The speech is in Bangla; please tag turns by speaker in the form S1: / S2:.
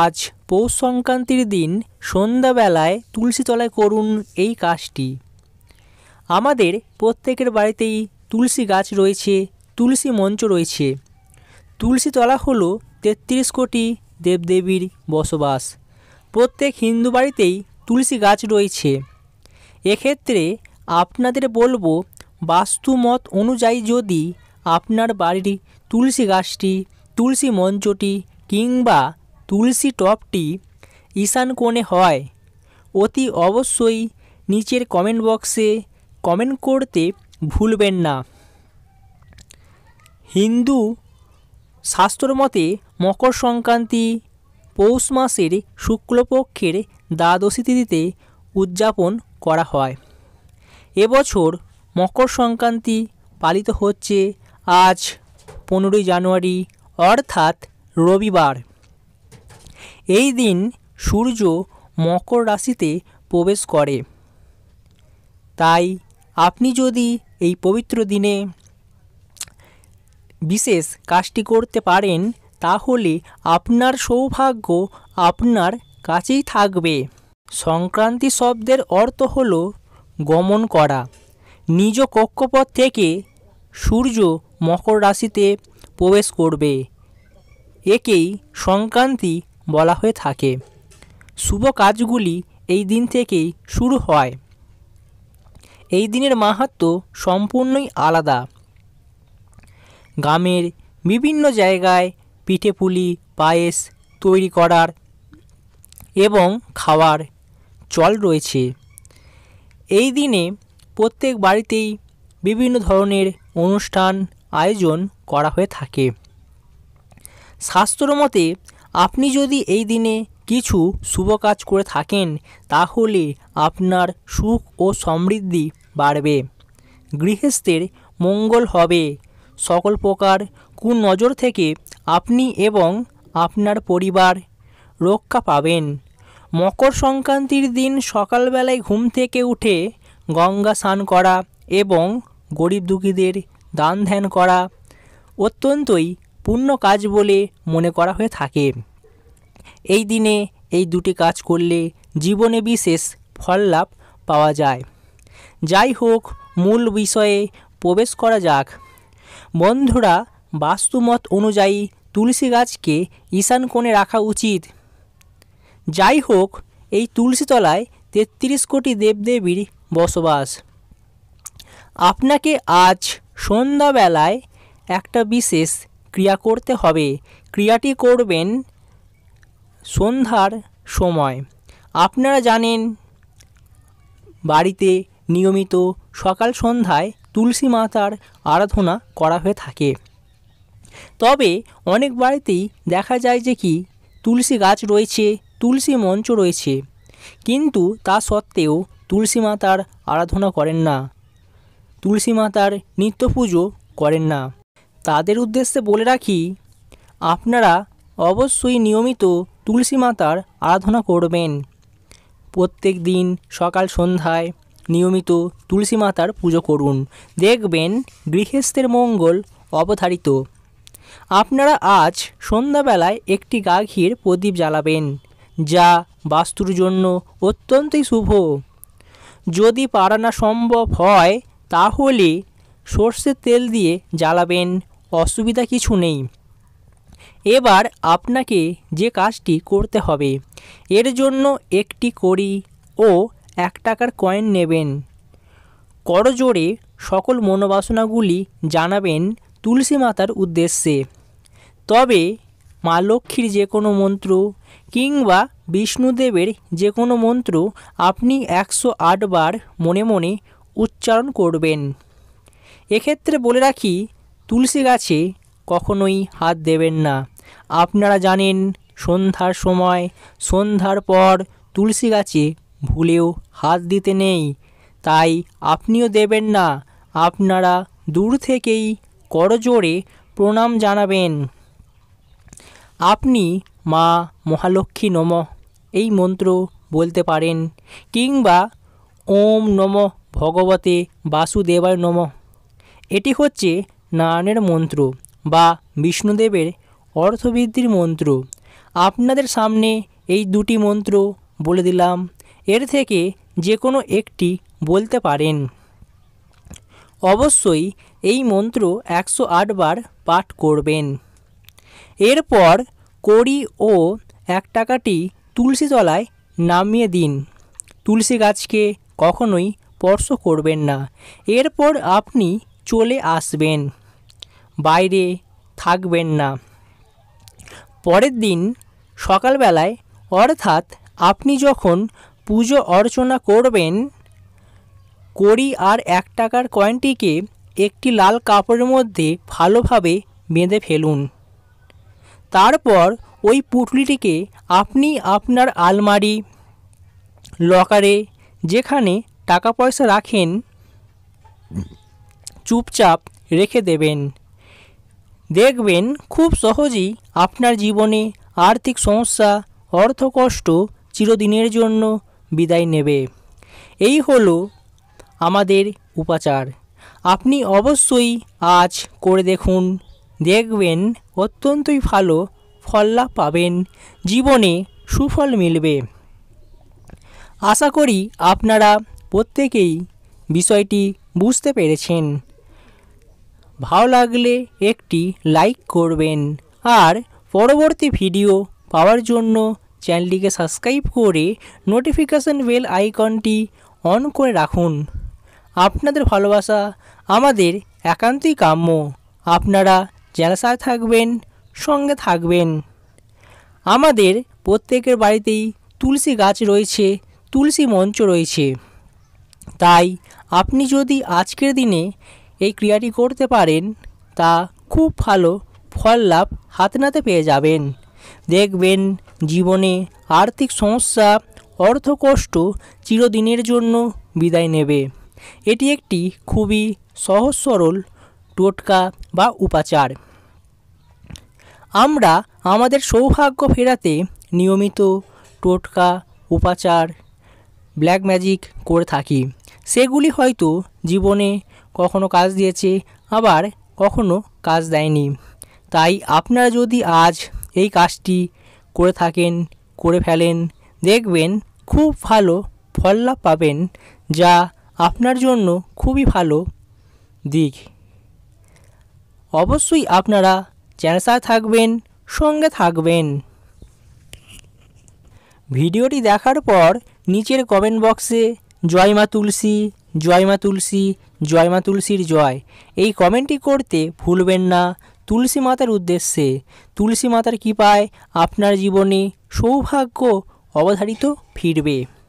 S1: আজ পৌষ সংক্রান্তির দিন সন্ধ্যাবেলায় তুলসীতলায় করুন এই কাজটি আমাদের প্রত্যেকের বাড়িতেই তুলসী গাছ রয়েছে তুলসী মঞ্চ রয়েছে তুলসীতলা হলো তেত্রিশ কোটি দেবদেবীর বসবাস প্রত্যেক হিন্দু বাড়িতেই তুলসী গাছ রয়েছে এক্ষেত্রে আপনাদের বলবো বাস্তুমত অনুযায়ী যদি আপনার বাড়ির তুলসী গাছটি তুলসী মঞ্চটি কিংবা তুলসী টপটি ঈশান কোণে হয় অতি অবশ্যই নিচের কমেন্ট বক্সে কমেন্ট করতে ভুলবেন না হিন্দু শাস্ত্র মতে মকর সংক্রান্তি পৌষ মাসের শুক্লপক্ষের দ্বাদশী তিথিতে উদযাপন করা হয় এবছর মকর সংক্রান্তি পালিত হচ্ছে আজ পনেরোই জানুয়ারি অর্থাৎ রবিবার এই দিন সূর্য মকর রাশিতে প্রবেশ করে তাই আপনি যদি এই পবিত্র দিনে বিশেষ কাজটি করতে পারেন তাহলে আপনার সৌভাগ্য আপনার কাছেই থাকবে সংক্রান্তি শব্দের অর্থ হল গমন করা নিজ কক্ষপথ থেকে সূর্য মকর রাশিতে প্রবেশ করবে একেই সংক্রান্তি বলা হয়ে থাকে শুভ কাজগুলি এই দিন থেকেই শুরু হয় এই দিনের মাহাত্ম সম্পূর্ণই আলাদা গ্রামের বিভিন্ন জায়গায় পিঠেপুলি পায়েস তৈরি করার এবং খাওয়ার চল রয়েছে এই দিনে প্রত্যেক বাড়িতেই বিভিন্ন ধরনের অনুষ্ঠান আয়োজন করা হয়ে থাকে শাস্ত্র মতে আপনি যদি এই দিনে কিছু শুভ কাজ করে থাকেন তাহলে আপনার সুখ ও সমৃদ্ধি বাড়বে গৃহস্থের মঙ্গল হবে সকল প্রকার কুনজর থেকে আপনি এবং আপনার পরিবার রক্ষা পাবেন মকর সংক্রান্তির দিন সকালবেলায় ঘুম থেকে উঠে গঙ্গা স্নান করা এবং গরিব দুঃখীদের দান ধ্যান করা অত্যন্তই পুণ্য কাজ বলে মনে করা হয়ে থাকে এই দিনে এই দুটি কাজ করলে জীবনে বিশেষ ফল লাভ পাওয়া যায় যাই হোক মূল বিষয়ে প্রবেশ করা যাক বন্ধুরা বাস্তুমত অনুযায়ী তুলসী গাছকে ঈশান কোণে রাখা উচিত যাই হোক এই তুলসীতলায় তেত্রিশ কোটি দেবদেবীর বসবাস আপনাকে আজ সন্ধ্যাবেলায় একটা বিশেষ ক্রিয়া করতে হবে ক্রিয়াটি করবেন সন্ধ্যার সময় আপনারা জানেন বাড়িতে নিয়মিত সকাল সন্ধ্যায় তুলসী মাতার আরাধনা করা হয়ে থাকে তবে অনেক বাড়িতেই দেখা যায় যে কি তুলসী গাছ রয়েছে তুলসী মঞ্চ রয়েছে কিন্তু তা সত্ত্বেও তুলসী মাতার আরাধনা করেন না তুলসী মাতার নিত্য পুজো করেন না তাদের উদ্দেশ্যে বলে রাখি আপনারা অবশ্যই নিয়মিত তুলসী মাতার আরাধনা করবেন প্রত্যেক দিন সকাল সন্ধ্যায় নিয়মিত তুলসী মাতার পুজো করুন দেখবেন গৃহস্থের মঙ্গল অবধারিত আপনারা আজ সন্ধ্যাবেলায় একটি গাঘির প্রদীপ জ্বালাবেন যা বাস্তুর জন্য অত্যন্তই শুভ যদি পারানা সম্ভব হয় তাহলে সর্ষের তেল দিয়ে জ্বালাবেন অসুবিধা কিছু নেই এবার আপনাকে যে কাজটি করতে হবে এর জন্য একটি করি ও এক টাকার কয়েন নেবেন করজোড়ে সকল মনোবাসনাগুলি জানাবেন তুলসী মাতার উদ্দেশ্যে তবে মা লক্ষ্মীর যে কোনো মন্ত্র কিংবা বিষ্ণুদেবের যে কোনো মন্ত্র আপনি একশো বার মনে মনে উচ্চারণ করবেন এক্ষেত্রে বলে রাখি তুলসী গাছে কখনোই হাত দেবেন না আপনারা জানেন সন্ধ্যার সময় সন্ধ্যার পর তুলসী গাছে ভুলেও হাত দিতে নেই তাই আপনিও দেবেন না আপনারা দূর থেকেই করজোড়ে প্রণাম জানাবেন আপনি মা মহালক্ষ্মী নম এই মন্ত্র বলতে পারেন কিংবা ওম নম ভগবতে বাসুদেবায় নম এটি হচ্ছে নারায়ণের মন্ত্র বা বিষ্ণুদেবের অর্থবৃদ্ধির মন্ত্র আপনাদের সামনে এই দুটি মন্ত্র বলে দিলাম এর থেকে যে কোনো একটি বলতে পারেন অবশ্যই এই মন্ত্র একশো বার পাঠ করবেন এরপর কড়ি ও এক টাকাটি তুলসী তলায় নামিয়ে দিন তুলসী গাছকে কখনোই স্পর্শ করবেন না এরপর আপনি চলে আসবেন বাইরে থাকবেন না পরের দিন সকালবেলায় অর্থাৎ আপনি যখন পুজো অর্চনা করবেন করি আর এক টাকার কয়েনটিকে একটি লাল কাপড়ের মধ্যে ভালোভাবে বেঁধে ফেলুন তারপর ওই পুটলিটিকে আপনি আপনার আলমারি লকারে যেখানে টাকা পয়সা রাখেন চুপচাপ রেখে দেবেন দেখবেন খুব সহজেই আপনার জীবনে আর্থিক সমস্যা অর্থকষ্ট চিরদিনের জন্য বিদায় নেবে এই হলো আমাদের উপাচার আপনি অবশ্যই আজ করে দেখুন দেখবেন অত্যন্তই ভালো ফল্লা পাবেন জীবনে সুফল মিলবে আশা করি আপনারা প্রত্যেকেই বিষয়টি বুঝতে পেরেছেন ভালো লাগলে একটি লাইক করবেন আর পরবর্তী ভিডিও পাওয়ার জন্য চ্যানেলটিকে সাবস্ক্রাইব করে নোটিফিকেশান বেল আইকনটি অন করে রাখুন আপনাদের ভালোবাসা আমাদের একান্তই কাম্য আপনারা জেলাসায় থাকবেন সঙ্গে থাকবেন আমাদের প্রত্যেকের বাড়িতেই তুলসী গাছ রয়েছে তুলসী মঞ্চ রয়েছে তাই আপনি যদি আজকের দিনে এই ক্রিয়াটি করতে পারেন তা খুব ভালো ফল লাভ হাতে নাতে পেয়ে যাবেন দেখবেন জীবনে আর্থিক সমস্যা অর্থকষ্ট চিরদিনের জন্য বিদায় নেবে এটি একটি খুবই সহজ সরল টোটকা বা উপাচার আমরা আমাদের সৌভাগ্য ফেরাতে নিয়মিত টোটকা উপাচার ব্ল্যাক ম্যাজিক করে থাকি সেগুলি হয়তো জীবনে কখনো কাজ দিয়েছে আবার কখনো কাজ দেয়নি তাই আপনারা যদি আজ এই কাজটি করে থাকেন করে ফেলেন দেখবেন খুব ভালো ফললাভ পাবেন যা আপনার জন্য খুবই ভালো দিক অবশ্যই আপনারা চ্যানেলসায় থাকবেন সঙ্গে থাকবেন ভিডিওটি দেখার পর নিচের কমেন্ট বক্সে জয় মা তুলসী জয় মা তুলসী জয় মা তুলসীর জয় এই কমেন্টটি করতে ভুলবেন না তুলসী মাতার উদ্দেশ্যে তুলসী মাতার কৃপায় আপনার জীবনে সৌভাগ্য অবধারিত ফিরবে